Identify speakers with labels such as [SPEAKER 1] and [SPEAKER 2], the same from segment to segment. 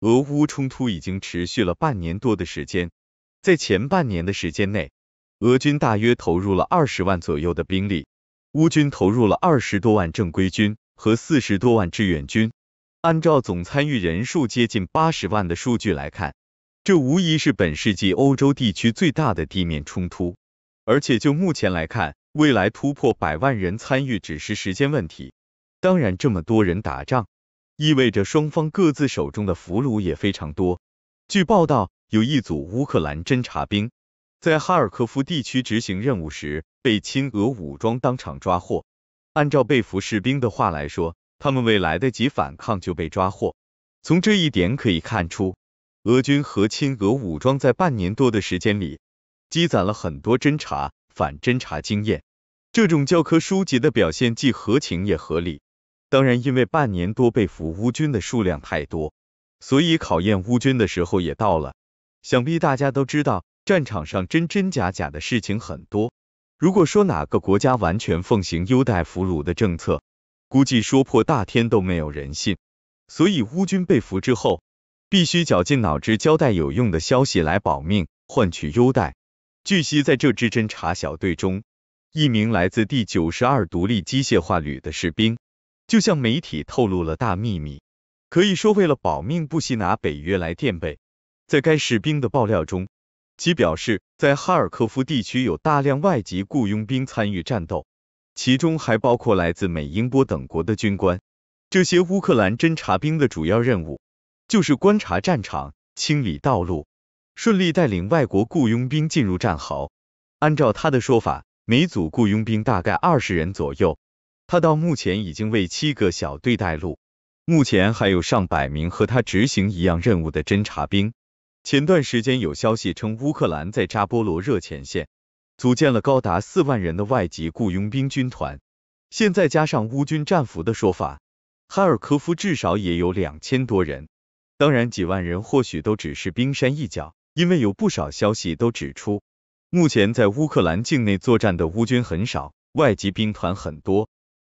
[SPEAKER 1] 俄乌冲突已经持续了半年多的时间，在前半年的时间内，俄军大约投入了二十万左右的兵力，乌军投入了二十多万正规军和四十多万志愿军。按照总参与人数接近八十万的数据来看，这无疑是本世纪欧洲地区最大的地面冲突。而且就目前来看，未来突破百万人参与只是时间问题。当然，这么多人打仗。意味着双方各自手中的俘虏也非常多。据报道，有一组乌克兰侦察兵在哈尔科夫地区执行任务时被亲俄武装当场抓获。按照被俘士兵的话来说，他们未来得及反抗就被抓获。从这一点可以看出，俄军和亲俄武装在半年多的时间里积攒了很多侦察、反侦察经验。这种教科书级的表现既合情也合理。当然，因为半年多被俘乌军的数量太多，所以考验乌军的时候也到了。想必大家都知道，战场上真真假假的事情很多。如果说哪个国家完全奉行优待俘虏的政策，估计说破大天都没有人信。所以乌军被俘之后，必须绞尽脑汁交代有用的消息来保命，换取优待。据悉，在这支侦察小队中，一名来自第九十二独立机械化旅的士兵。就向媒体透露了大秘密，可以说为了保命不惜拿北约来垫背。在该士兵的爆料中，其表示在哈尔科夫地区有大量外籍雇佣兵参与战斗，其中还包括来自美、英、波等国的军官。这些乌克兰侦察兵的主要任务就是观察战场、清理道路、顺利带领外国雇佣兵进入战壕。按照他的说法，每组雇佣兵大概二十人左右。他到目前已经为七个小队带路，目前还有上百名和他执行一样任务的侦察兵。前段时间有消息称，乌克兰在扎波罗热前线组建了高达四万人的外籍雇佣兵军团，现在加上乌军战俘的说法，哈尔科夫至少也有两千多人。当然，几万人或许都只是冰山一角，因为有不少消息都指出，目前在乌克兰境内作战的乌军很少，外籍兵团很多。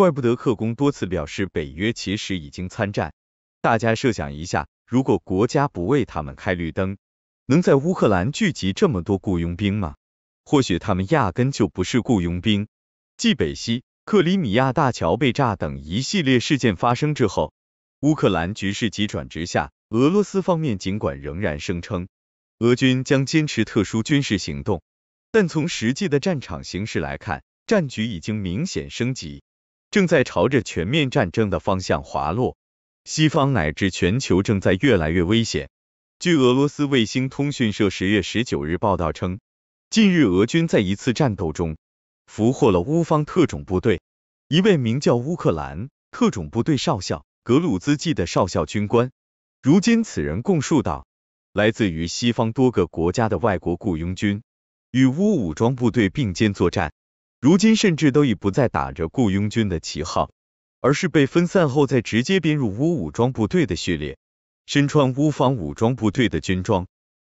[SPEAKER 1] 怪不得克工多次表示，北约其实已经参战。大家设想一下，如果国家不为他们开绿灯，能在乌克兰聚集这么多雇佣兵吗？或许他们压根就不是雇佣兵。继北溪、克里米亚大桥被炸等一系列事件发生之后，乌克兰局势急转直下。俄罗斯方面尽管仍然声称俄军将坚持特殊军事行动，但从实际的战场形势来看，战局已经明显升级。正在朝着全面战争的方向滑落，西方乃至全球正在越来越危险。据俄罗斯卫星通讯社十月十九日报道，称近日俄军在一次战斗中俘获了乌方特种部队一位名叫乌克兰特种部队少校格鲁兹季的少校军官。如今此人供述道，来自于西方多个国家的外国雇佣军与乌武装部队并肩作战。如今甚至都已不再打着雇佣军的旗号，而是被分散后再直接编入乌武装部队的序列，身穿乌防武装部队的军装，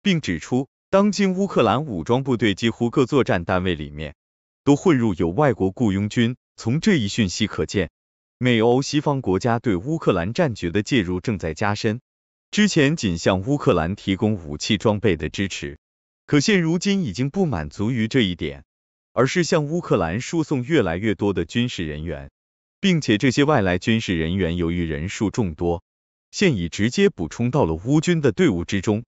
[SPEAKER 1] 并指出，当今乌克兰武装部队几乎各作战单位里面都混入有外国雇佣军。从这一讯息可见，美欧西方国家对乌克兰战局的介入正在加深。之前仅向乌克兰提供武器装备的支持，可现如今已经不满足于这一点。而是向乌克兰输送越来越多的军事人员，并且这些外来军事人员由于人数众多，现已直接补充到了乌军的队伍之中。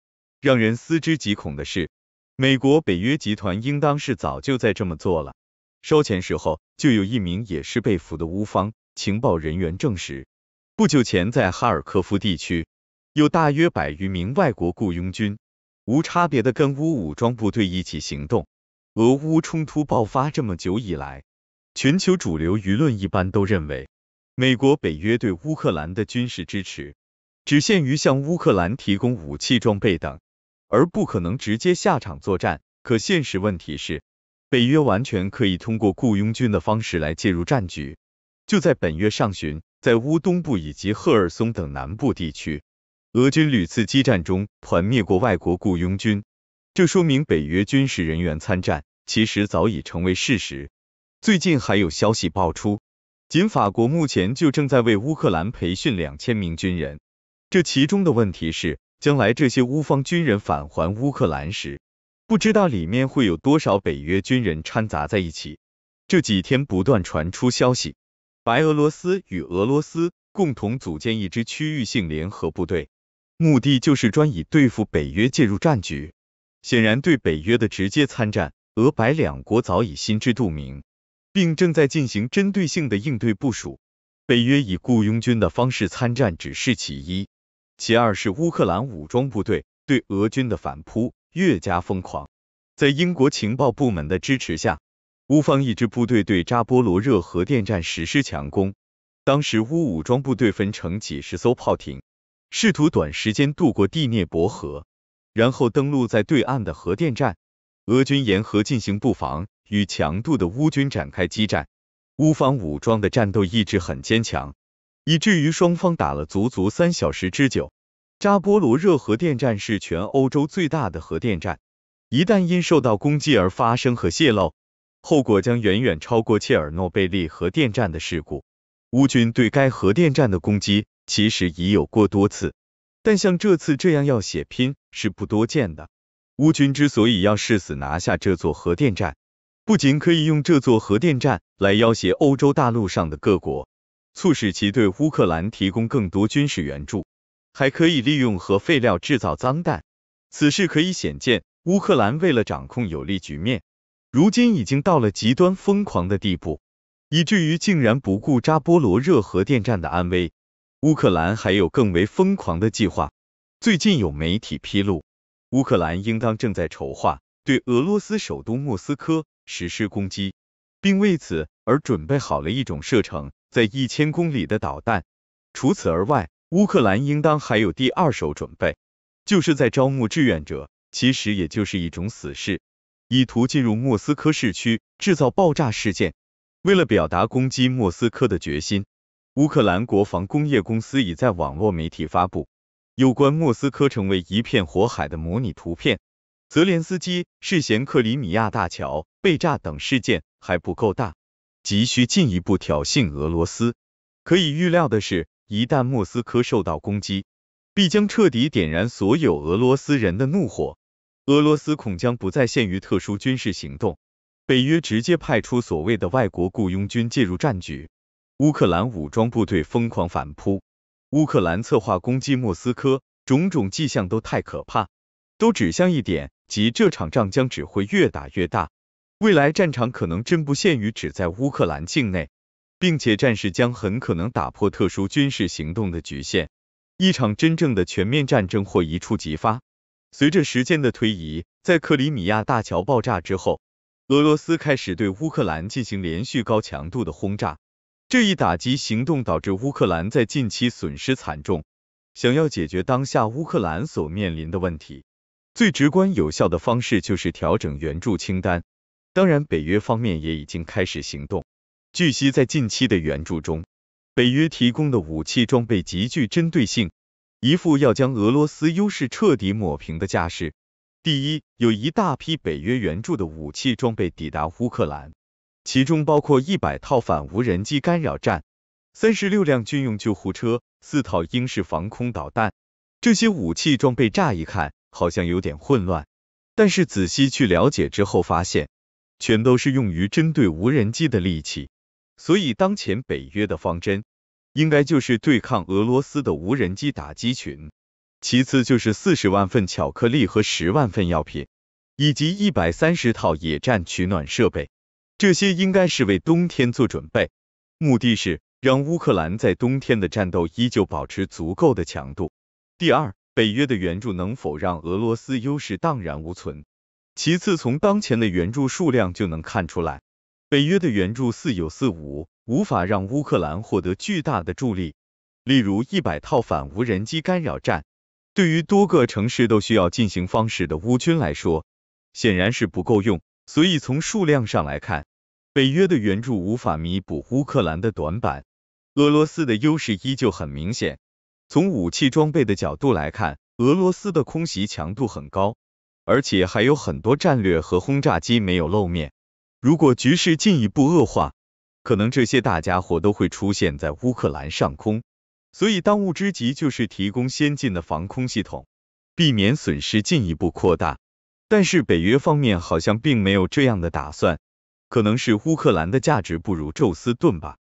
[SPEAKER 1] 让人思之极恐的是，美国北约集团应当是早就在这么做了。收钱时候，就有一名也是被俘的乌方情报人员证实，不久前在哈尔科夫地区，有大约百余名外国雇佣军无差别的跟乌武装部队一起行动。俄乌冲突爆发这么久以来，全球主流舆论一般都认为，美国、北约对乌克兰的军事支持只限于向乌克兰提供武器装备等，而不可能直接下场作战。可现实问题是，北约完全可以通过雇佣军的方式来介入战局。就在本月上旬，在乌东部以及赫尔松等南部地区，俄军屡次激战中团灭过外国雇佣军。这说明北约军事人员参战其实早已成为事实。最近还有消息爆出，仅法国目前就正在为乌克兰培训两千名军人。这其中的问题是，将来这些乌方军人返还乌克兰时，不知道里面会有多少北约军人掺杂在一起。这几天不断传出消息，白俄罗斯与俄罗斯共同组建一支区域性联合部队，目的就是专以对付北约介入战局。显然，对北约的直接参战，俄白两国早已心知肚明，并正在进行针对性的应对部署。北约以雇佣军的方式参战只是其一，其二是乌克兰武装部队对俄军的反扑越加疯狂。在英国情报部门的支持下，乌方一支部队对扎波罗热核电站实施强攻。当时，乌武装部队分成几十艘炮艇，试图短时间渡过第聂伯河。然后登陆在对岸的核电站，俄军沿河进行布防，与强度的乌军展开激战。乌方武装的战斗意志很坚强，以至于双方打了足足三小时之久。扎波罗热核电站是全欧洲最大的核电站，一旦因受到攻击而发生核泄漏，后果将远远超过切尔诺贝利核电站的事故。乌军对该核电站的攻击其实已有过多次。但像这次这样要血拼是不多见的。乌军之所以要誓死拿下这座核电站，不仅可以用这座核电站来要挟欧洲大陆上的各国，促使其对乌克兰提供更多军事援助，还可以利用核废料制造脏弹。此事可以显见，乌克兰为了掌控有利局面，如今已经到了极端疯狂的地步，以至于竟然不顾扎波罗热核电站的安危。乌克兰还有更为疯狂的计划。最近有媒体披露，乌克兰应当正在筹划对俄罗斯首都莫斯科实施攻击，并为此而准备好了一种射程在一千公里的导弹。除此而外，乌克兰应当还有第二手准备，就是在招募志愿者，其实也就是一种死士，意图进入莫斯科市区制造爆炸事件，为了表达攻击莫斯科的决心。乌克兰国防工业公司已在网络媒体发布有关莫斯科成为一片火海的模拟图片。泽连斯基视嫌克里米亚大桥被炸等事件还不够大，急需进一步挑衅俄罗斯。可以预料的是，一旦莫斯科受到攻击，必将彻底点燃所有俄罗斯人的怒火。俄罗斯恐将不再限于特殊军事行动，北约直接派出所谓的外国雇佣军介入战局。乌克兰武装部队疯狂反扑，乌克兰策划攻击莫斯科，种种迹象都太可怕，都指向一点，即这场仗将只会越打越大。未来战场可能真不限于只在乌克兰境内，并且战事将很可能打破特殊军事行动的局限，一场真正的全面战争或一触即发。随着时间的推移，在克里米亚大桥爆炸之后，俄罗斯开始对乌克兰进行连续高强度的轰炸。这一打击行动导致乌克兰在近期损失惨重。想要解决当下乌克兰所面临的问题，最直观有效的方式就是调整援助清单。当然，北约方面也已经开始行动。据悉，在近期的援助中，北约提供的武器装备极具针对性，一副要将俄罗斯优势彻底抹平的架势。第一，有一大批北约援助的武器装备抵达乌克兰。其中包括一百套反无人机干扰站、三十六辆军用救护车、四套英式防空导弹。这些武器装备乍一看好像有点混乱，但是仔细去了解之后发现，全都是用于针对无人机的利器。所以当前北约的方针，应该就是对抗俄罗斯的无人机打击群。其次就是四十万份巧克力和十万份药品，以及一百三十套野战取暖设备。这些应该是为冬天做准备，目的是让乌克兰在冬天的战斗依旧保持足够的强度。第二，北约的援助能否让俄罗斯优势荡然无存？其次，从当前的援助数量就能看出来，北约的援助似有似无，无法让乌克兰获得巨大的助力。例如，一百套反无人机干扰站，对于多个城市都需要进行方式的乌军来说，显然是不够用。所以，从数量上来看，北约的援助无法弥补乌克兰的短板，俄罗斯的优势依旧很明显。从武器装备的角度来看，俄罗斯的空袭强度很高，而且还有很多战略和轰炸机没有露面。如果局势进一步恶化，可能这些大家伙都会出现在乌克兰上空。所以，当务之急就是提供先进的防空系统，避免损失进一步扩大。但是，北约方面好像并没有这样的打算。可能是乌克兰的价值不如宙斯盾吧。